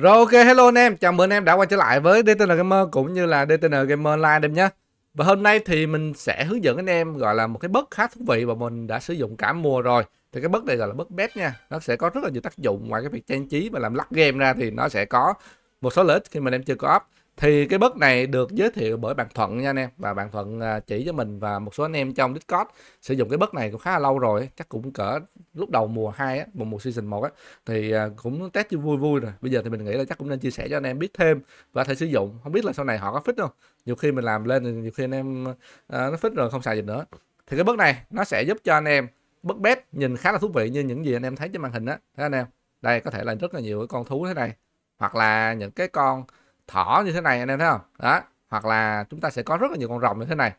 Rồi ok hello anh em, chào mừng anh em đã quay trở lại với DTN Gamer cũng như là DTN Gamer Online đêm em nhé. Và hôm nay thì mình sẽ hướng dẫn anh em gọi là một cái bất khá thú vị mà mình đã sử dụng cả mùa rồi. Thì cái bất này gọi là bất bét nha. Nó sẽ có rất là nhiều tác dụng ngoài cái việc trang trí và làm lắc game ra thì nó sẽ có một số lợi ích khi mà anh em chưa có up thì cái bất này được giới thiệu bởi bạn Thuận nha anh em và bạn Thuận à, chỉ cho mình và một số anh em trong Discord sử dụng cái bất này cũng khá là lâu rồi chắc cũng cỡ lúc đầu mùa 2 á, mùa một season 1 á thì à, cũng test cho vui vui rồi bây giờ thì mình nghĩ là chắc cũng nên chia sẻ cho anh em biết thêm và thể sử dụng không biết là sau này họ có fix không nhiều khi mình làm lên nhiều khi anh em uh, nó fix rồi không xài được nữa thì cái bất này nó sẽ giúp cho anh em bức bét nhìn khá là thú vị như những gì anh em thấy trên màn hình á thấy anh em đây có thể là rất là nhiều cái con thú thế này hoặc là những cái con thỏ như thế này anh em thấy không đó hoặc là chúng ta sẽ có rất là nhiều con rồng như thế này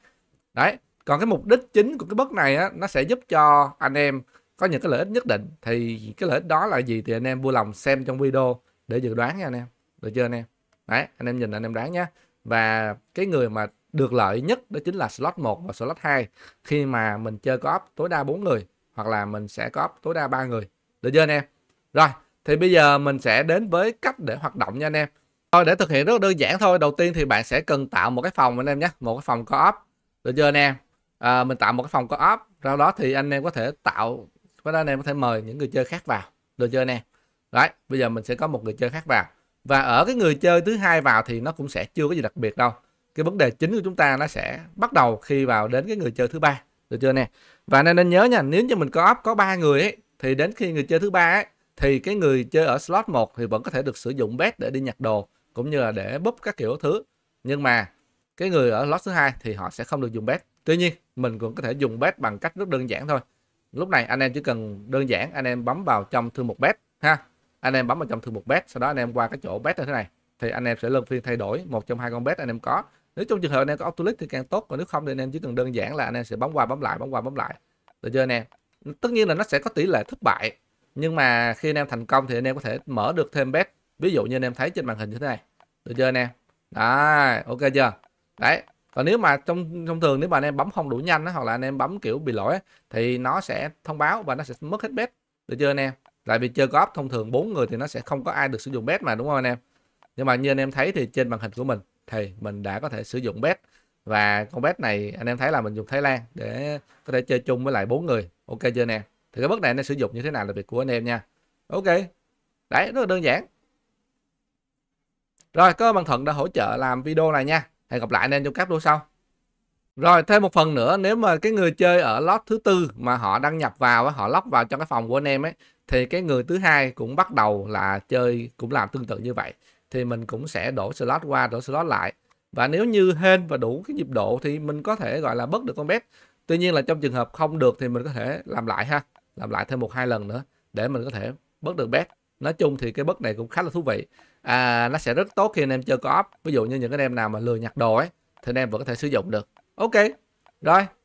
đấy còn cái mục đích chính của cái bất này á, nó sẽ giúp cho anh em có những cái lợi ích nhất định thì cái lợi ích đó là gì thì anh em vui lòng xem trong video để dự đoán nha anh em được chưa anh em đấy anh em nhìn anh em đoán nhé và cái người mà được lợi nhất đó chính là slot 1 và slot 2 khi mà mình chơi có op tối đa 4 người hoặc là mình sẽ có op tối đa 3 người được chưa anh em rồi thì bây giờ mình sẽ đến với cách để hoạt động nha anh em Thôi để thực hiện rất đơn giản thôi. Đầu tiên thì bạn sẽ cần tạo một cái phòng anh em nhé, một cái phòng co-op. Được chưa anh em? À, mình tạo một cái phòng co-op, sau đó thì anh em có thể tạo cái đó anh em có thể mời những người chơi khác vào. Được chưa anh em? Đấy, bây giờ mình sẽ có một người chơi khác vào. Và ở cái người chơi thứ hai vào thì nó cũng sẽ chưa có gì đặc biệt đâu. Cái vấn đề chính của chúng ta nó sẽ bắt đầu khi vào đến cái người chơi thứ ba. Được chưa nè? Và nên nên nhớ nha, nếu như mình co-op có ba người ấy thì đến khi người chơi thứ ba ấy thì cái người chơi ở slot 1 thì vẫn có thể được sử dụng bet để đi nhặt đồ cũng như là để búp các kiểu thứ nhưng mà cái người ở lót thứ hai thì họ sẽ không được dùng bet tuy nhiên mình cũng có thể dùng bet bằng cách rất đơn giản thôi lúc này anh em chỉ cần đơn giản anh em bấm vào trong thư mục bet ha anh em bấm vào trong thư mục bet sau đó anh em qua cái chỗ bet như thế này thì anh em sẽ luân phiên thay đổi một trong hai con bet anh em có nếu trong trường hợp anh em có autolic thì càng tốt còn nếu không thì anh em chỉ cần đơn giản là anh em sẽ bấm qua bấm lại bấm qua bấm lại được chưa anh em tất nhiên là nó sẽ có tỷ lệ thất bại nhưng mà khi anh em thành công thì anh em có thể mở được thêm bet ví dụ như anh em thấy trên màn hình như thế này được chưa anh em đấy ok chưa đấy còn nếu mà trong thông thường nếu mà anh em bấm không đủ nhanh đó, hoặc là anh em bấm kiểu bị lỗi thì nó sẽ thông báo và nó sẽ mất hết bet được chưa anh em tại vì chơi góp thông thường bốn người thì nó sẽ không có ai được sử dụng bet mà đúng không anh em nhưng mà như anh em thấy thì trên màn hình của mình thì mình đã có thể sử dụng bet và con bet này anh em thấy là mình dùng Thái Lan để có thể chơi chung với lại bốn người ok chưa anh em thì cái bước này anh em sử dụng như thế nào là việc của anh em nha ok đấy rất là đơn giản rồi, cảm ơn bạn Thuận đã hỗ trợ làm video này nha. Hẹn gặp lại anh em trong các video sau. Rồi, thêm một phần nữa, nếu mà cái người chơi ở lót thứ tư mà họ đăng nhập vào, họ lóc vào trong cái phòng của anh em ấy, thì cái người thứ hai cũng bắt đầu là chơi, cũng làm tương tự như vậy. Thì mình cũng sẽ đổ slot qua, đổ slot lại. Và nếu như hên và đủ cái nhịp độ thì mình có thể gọi là bớt được con bet. Tuy nhiên là trong trường hợp không được thì mình có thể làm lại ha. Làm lại thêm một hai lần nữa để mình có thể bớt được bet. Nói chung thì cái bớt này cũng khá là thú vị à, nó sẽ rất tốt khi anh em chơi co-op ví dụ như những anh em nào mà lười nhặt đồ ấy thì anh em vẫn có thể sử dụng được ok rồi